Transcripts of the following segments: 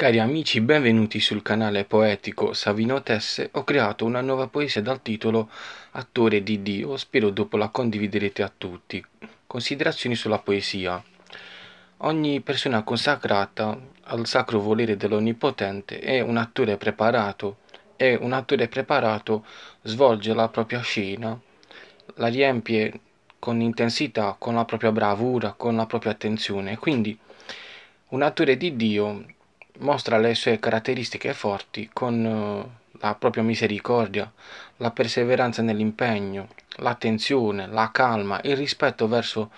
Cari amici, benvenuti sul canale poetico Savino Tesse. Ho creato una nuova poesia dal titolo Attore di Dio, spero dopo la condividerete a tutti. Considerazioni sulla poesia. Ogni persona consacrata al sacro volere dell'Onnipotente è un attore preparato e un attore preparato svolge la propria scena, la riempie con intensità, con la propria bravura, con la propria attenzione. Quindi un attore di Dio mostra le sue caratteristiche forti con eh, la propria misericordia, la perseveranza nell'impegno, l'attenzione, la calma, il rispetto verso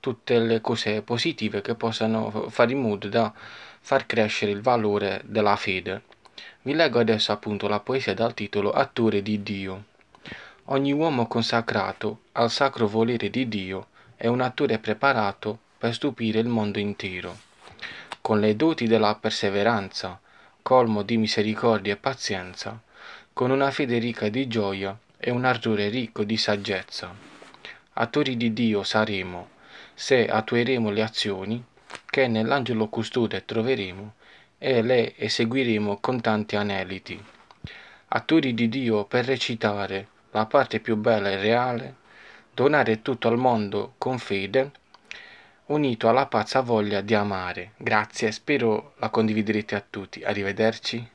tutte le cose positive che possano fare in mood da far crescere il valore della fede. Vi leggo adesso appunto la poesia dal titolo Attore di Dio. Ogni uomo consacrato al sacro volere di Dio è un attore preparato per stupire il mondo intero con le doti della perseveranza, colmo di misericordia e pazienza, con una fede ricca di gioia e un ardore ricco di saggezza. Attori di Dio saremo, se attueremo le azioni che nell'angelo custode troveremo e le eseguiremo con tanti aneliti. Attori di Dio per recitare la parte più bella e reale, donare tutto al mondo con fede unito alla pazza voglia di amare. Grazie, spero la condividerete a tutti. Arrivederci.